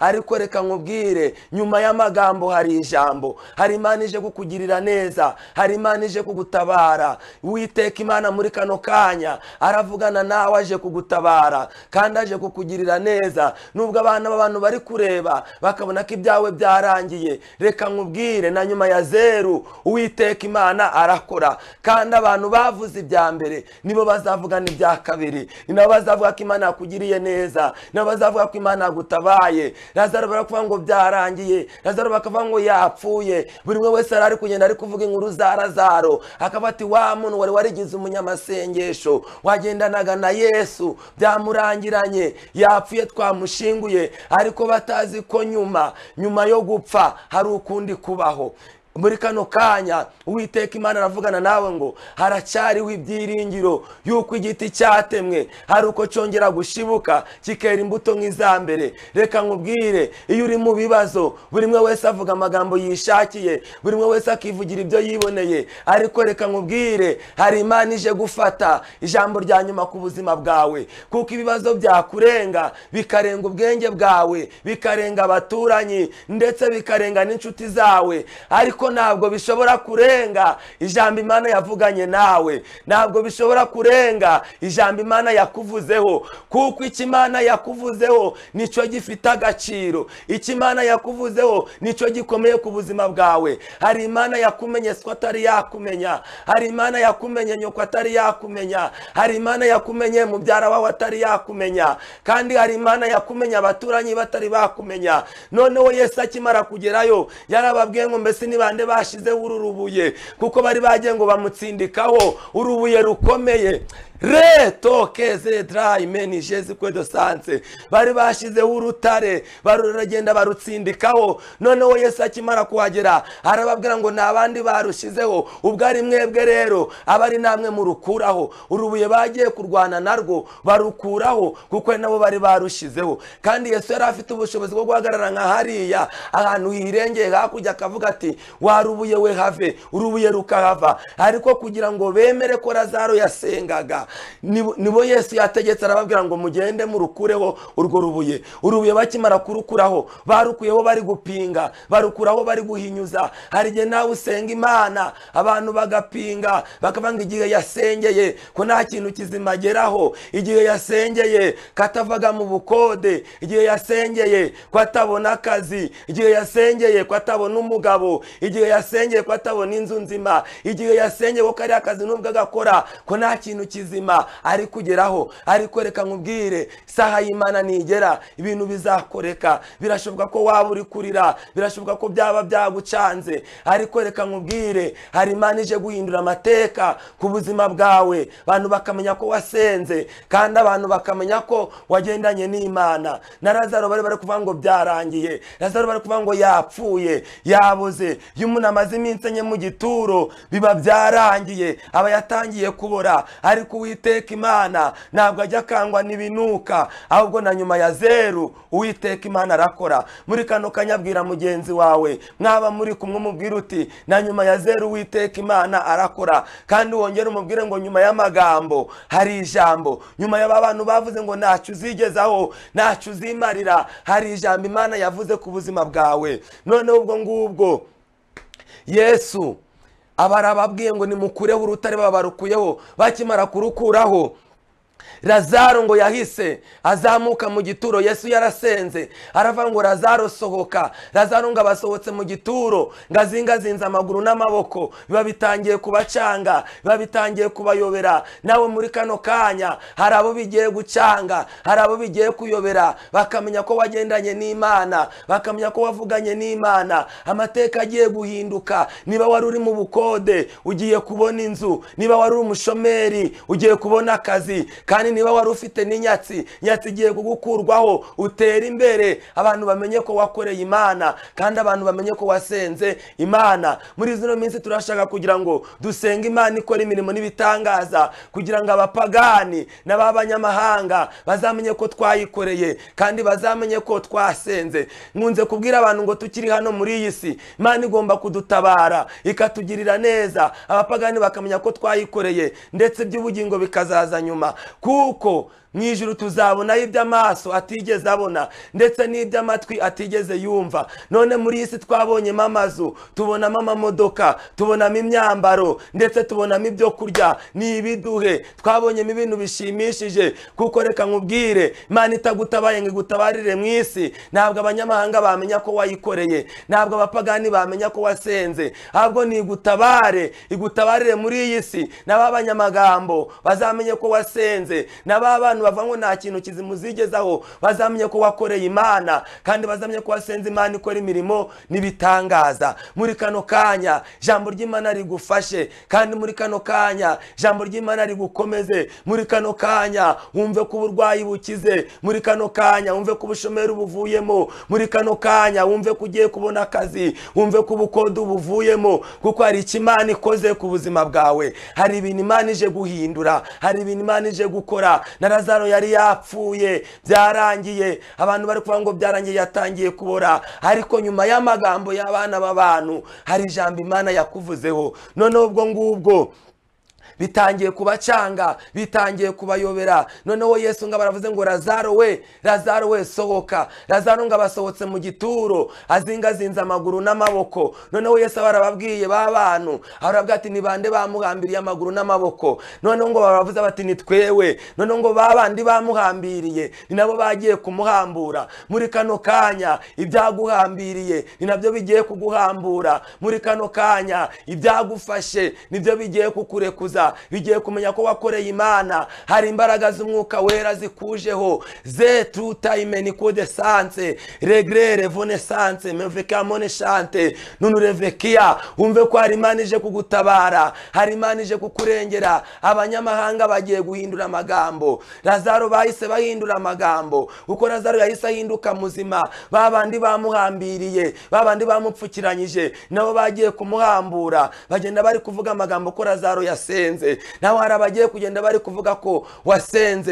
ariko reka nkubwire nyuma y'amagambo hari ijambo hari imana ije kukugirira neza hari imana ije kugutabara witeka imana muri kano kanya aravugana nawe aje kugutabara kandi aje kukugirira neza nubwo abana b'abantu bari kureba bakabona ko ibyawe byarangiye reka nkubwire na nyuma ya zeru uwiteka imana arakora kandi abantu bavuze ibya mbere nibo bazavugana ibya kabiri ni nabo bazavuga ko imana yakugiriye neza ni nabo bazavuga ko imana yagutabaye lazaro barakuvuga ngo byarangiye lazaro bakavuga ngo yapfuye buri umwe wese ari kugenda ari kuvuga inkuru za lazaro akaba ati wa muntu wari warigize umunyamasengesho wagendanaga na yesu byamurangiranye yapfuye twamushinguye ariko batazi ko nyuma nyuma yo gupfa hari ukundi kubaho muri kano kanya uwiteka imana aravugana nawe ngo haracyariho ibyiringiro y'uko igiti cyatemwe hari uko cyongera gushibuka kikera imbuto nk'izambere reka nkubwire iyo uri mu bibazo buri umwe wese avuga amagambo yishakiye buri umwe wese akivugira ibyo yiboneye ariko reka nkubwire hari imana ije gufata ijambo rya nyuma ku buzima bwawe kuko ibibazo byakurenga bikarenga ubwenge bwawe bikarenga abaturanyi ndetse bikarenga n'inshuti zawe ariko ntabwo bishobora kurenga ijambo imana yavuganye nawe ntabwo bishobora kurenga ijambo imana yakuvuzeho kuko icyo imana yakuvuzeho nicyo gifite agaciro icyo imana yakuvuzeho nicyo gikomeye ku buzima bwawe hari imana yakumenye ko atari yakumenya hari imana yakumenye nyoko atari yakumenya hari imana yakumenye mubyara wawe atari yakumenya kandi hari imana yakumenya abaturanyi batari bakumenya noneho yesu akimara kugerayo yarababwiye ngo mbese niba cyane bashizeho uru rubuye kuko bari bagiye ngo bamutsindikaho urubuye rukomeye reto keze darayi jezi kwe bari bashyizeho urutare baruragenda barutsindikaho noneho Yesu akimara kuhagera arababwira ngo ni abandi barushyizeho ubwo ari mwebwe rero aba ari namwe murukuraho urubuye bagiye kurwana narwo barukuraho kuko nabo bari barushyizeho kandi Yesu yari afite ubushobozi bwo guhagarara nka hariya ahantu hirengeye hakurya akavuga ati warubuye we have urubuye rukahava ariko kugira ngo bemere ko razaro yasengaga nibo yesu yategetse arababwira ngo mugende murukureho urwo rubuye urubuye bakimara kurukuraho barukuyeho bari gupinga barukuraho bari guhinyuza hari igihe nawe usenga imana abantu bagapinga bakavuga igihe yasengeye ko nta kintu kizima ageraho igihe yasengeye ko atavaga mu bukode igihe yasengeye ko atabona akazi igihe yasengeye ko atabona umugabo igihe yasengeye ko atabona inzu nzima igihe yasengeye ko kariya kazi n'ubwo agakora ko nta kintu kizima muzima ari kugeraho ariko reka nkubwire isaha y'imana nigera ibintu bizakoreka birashoboka ko waba uri kurira birashoboka ko byaba byagucanze ariko reka nkubwire hari imana ije guhindura amateka ku buzima bwawe abantu bakamenya ko wasenze kandi abantu bakamenya ko wagendanye n'imana na razaro bari bari kuvuga ngo byarangiye razaro bari kuvuga ngo yapfuye yabuze iyo umuntu amaze iminsi enye mu gituro biba byarangiye aba yatangiye kubora ariko uwiteka imana ntabwo ajya akangwa n'ibinuka ahubwo na nyuma ya zeru uwiteka imana arakora muri kano kanyabwira mugenzi wawe mwaba muri kumwe umubwira uti na nyuma ya zeru uwiteka imana arakora kandi wongere umubwire ngo nyuma y'amagambo hari ijambo nyuma y'aba bantu bavuze ngo ntacyo uzigezaho ntacyo uzimarira hari ijambo imana yavuze ku buzima bwawe noneho ubwo ngubwo yesu abarababwiye ngo nimukureho urutare babarukuraho bakimara kurukuraho razaro ngo yahise azamuka mu gituro yesu yarasenze aravuga ngo razaro sohoka razaro ngo abasohotse mu gituro ngo azingazinze amaguru n'amaboko biba bitangiye kubacanga biba bitangiye kubayobera nawe muri kano kanya hari abo bigiye gucanga hari abo bigiye kuyobera bakamenya ko wagendanye n'imana bakamenya ko wavuganye n'imana amateka agiye guhinduka niba wari uri mu bukode ugiye kubona inzu niba wari umushomeri ugiye kubona akazi kandi kandi niba wari ufite n'inyatsi nyatsi igiye kugukurwaho utera imbere abantu bamenye ko wakoreye imana kandi abantu bamenye ko wasenze imana muri zino minsi turashaka kugira ngo dusenge imana ikora imirimo n'ibitangaza kugira ngo abapagani n'ab'abanyamahanga bazamenye ko twayikoreye kandi bazamenye ko twasenze nkunze kubwira abantu ngo tukiri hano muri iyi si imana igomba kudutabara ikatugirira neza abapagani bakamenya ko twayikoreye ndetse iby'ubugingo bikazaza nyuma ku Pernambuco, mu ijoro tuzabonaho iby'amaso atigeze abona ndetse n'iby'amatwi atigeze yumva none muri iyi si twabonyemo amazu tubonamo amamodoka tubonamo imyambaro ndetse tubonamo ibyo kurya ni ibiduhe twabonyemo ibintu bishimishije kuko reka nkubwire imana itagutabaye ngo igutabarire mu isi ntabwo abanyamahanga bamenya ko wayikoreye ntabwo abapagani bamenya ko wasenze ahubwo ni igutabarire muri iyi si na bazamenye ko wasenze na abantu bavanywe nta kintu kizimuzigezaho bazamenya ko wakoreye imana kandi bazamenya ko wasenze imana ikora imirimo n'ibitangaza muri kano kanya jambo ry'imana rigufashe kandi muri kano kanya jambo ry'imana rigukomeze muri kano kanya wumve ko uburwayi bukize muri kano kanya wumve ko ubushomeri buvuyemo muri kano kanya wumve ko ugiye kubona akazi wumve ko ubukodo buvuyemo kuko hari icyo imana ikoze ku buzima bwawe hari ibintu imana ije guhindura hari ibintu imana ije gukora naraza lazaro yari yapfuye byarangiye abantu bari kuvuga ngo byarangiye yatangiye kubora ariko nyuma y'amagambo y'abana b'abantu hari ijambo imana yakuvuzeho noneho ubwo ngubwo bitangiye kubacanga bitangiye kubayobera noneho yesu ngo baravuze ngo razaro we razaro we sohoka razaro ngo abasohotse mu gituro azingazinze amaguru n'amaboko noneho yesu barababwiye ba bantu arababwira ati bande bamuhambiriye amaguru n'amaboko noneho ngo baravuze bati ni twewe noneho ngo ba bandi bamuhambiriye ni nabo bagiye kumuhambura muri kano kanya ibyaguhambiriye ni nabyo bigiye kuguhambura muri kano kanya ibyagufashe nibyo bigiye kukurekuza bigiye kumenya ko wakoreye imana hari imbaraga z'umwuka wera zikujeho ze tutayimeni kude sanse regrere vone sanse meveka mone shante wumve ko hari imana ije kugutabara hari imana ije kukurengera abanyamahanga bagiye guhindura amagambo razaro bahise bahindura amagambo kuko razaro yahise ahinduka muzima bandi bamuhambiriye babandi bamupfukiranyije nabo bagiye kumuhambura bagenda bari kuvuga amagambo ko razaro yasenze wasenze nawe hari abagiye kugenda bari kuvuga ko wasenze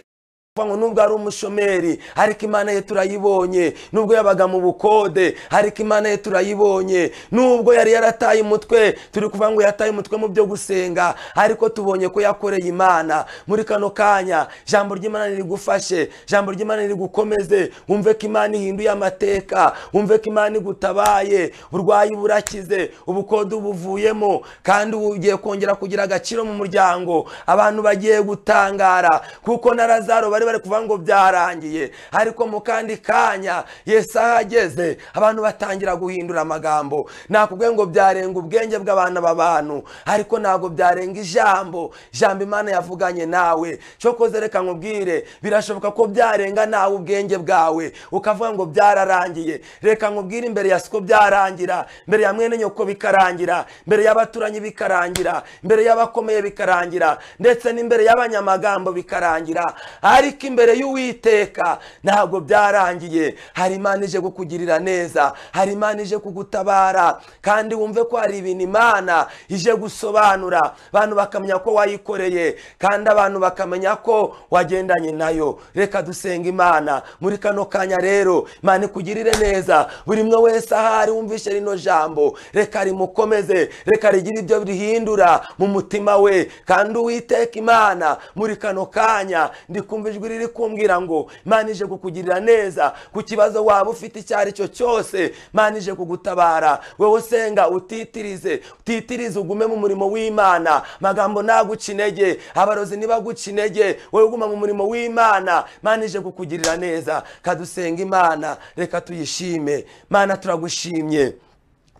ngo nubwo ari umushomeri ariko imana ye turayibonye nubwo yabaga mu bukode ariko imana ye turayibonye nubwo yari yarataye umutwe turi kuvuga ngo yataye umutwe mu byo gusenga ariko tubonye ko yakoreye imana muri kano kanya jambo ry'imana rigufashe jambo ry'imana rigukomeze wumve ko imana ihinduye amateka wumve ko imana igutabaye urwaye burakize ubukode ubuvuyemo kandi ugiye kongera kugira agaciro mu muryango abantu bagiye gutangara kuko na lazaro bari bari kuvuga ngo byarangiye ariko mu kandi kanya yesu ahageze abantu batangira guhindura amagambo nakubwiye ngo byarenga ubwenge bw'abana b'abantu ariko ntabwo byarenga ijambo ijambo imana yavuganye nawe cyokoze reka nkubwire birashoboka ko byarenga nawe ubwenge bwawe ukavuga ngo byararangiye reka nkubwire imbere ya siko byarangira mbere ya mwene nyoko bikarangira mbere y'abaturanyi bikarangira mbere y'abakomeye bikarangira ndetse n'imbere y'abanyamagambo bikarangira ariko ariko imbere y'uwiteka ntabwo byarangiye hari imana ije kukugirira neza hari imana ije kugutabara kandi wumve ko hari ibintu imana ije gusobanura abantu bakamenya ko wayikoreye kandi abantu bakamenya ko wagendanye nayo reka dusenga imana muri kano kanya rero imana ikugirire neza buri umwe wese ahari wumvishe rino jambo reka rimukomeze reka rigire ibyo rihindura mu mutima we kandi uwiteka imana muri kano kanya ndikumva ijwi ijwi riri kumbwira ngo manije kukugirira neza ku kibazo waba ufite icyo ari cyo cyose manije kugutabara wowe usenga utitirize utitirize ugume mu murimo w'imana magambo ntaguca intege abarozi ntibaguca intege wowe uguma mu murimo w'imana manije kukugirira neza kadusenga imana reka tuyishime mana turagushimye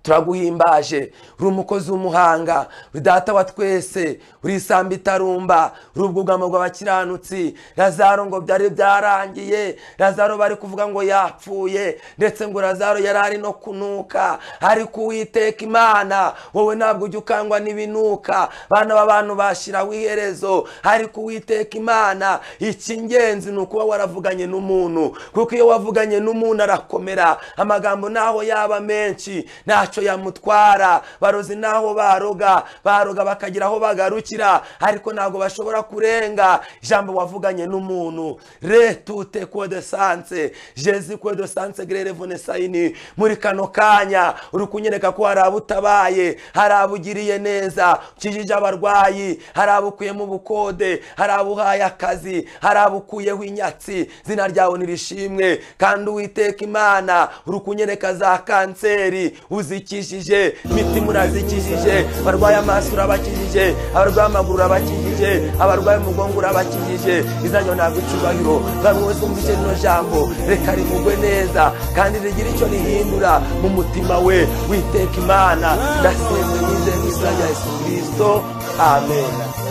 turaguhimbaje uri umukozi w'umuhanga uri data wa twese uri isamba itarumba uri ubwugamo bw'abakiranutsi razaro ngo byari byarangiye razaro bari kuvuga ngo yapfuye ndetse ngo razaro yari ari no kunuka ariko uwiteka imana wowe ntabwo ujya ukangwa n'ibinuka bana b'abantu bashyiraho iherezo ariko uwiteka imana icy'ingenzi ni ukuba waravuganye n'umuntu kuko iyo wavuganye n'umuntu arakomera amagambo naho yaba menshi ntacyo ntacyo yamutwara barozi n'aho baroga baroga bakagira aho bagarukira ariko ntabwo bashobora kurenga ijambo wavuganye n'umuntu retute kode jezi kode gerere vone muri kano kanya uri kunyereka ko hari abo utabaye hari abo ugiriye neza ukijije abarwayi hari abo ukuyemo ubukode hari abo uhaye akazi hari abo ukuyeho inyatsi izina ryawe ntirishimwe kandi uwiteka imana uri kunyereka za kanseri uzi urabikijije imitima urazikijije abarwaye amaso urabakijije abarwaye amaguru urabakijije abarwaye umugongo urabakijije izanyo ntabwo icyubahiro bamwe wese wumvise rino jambo reka rivugwe neza kandi rigira icyo rihindura mu mutima we witeka imana ndasenze nizeye mu izina yesu kirisito amen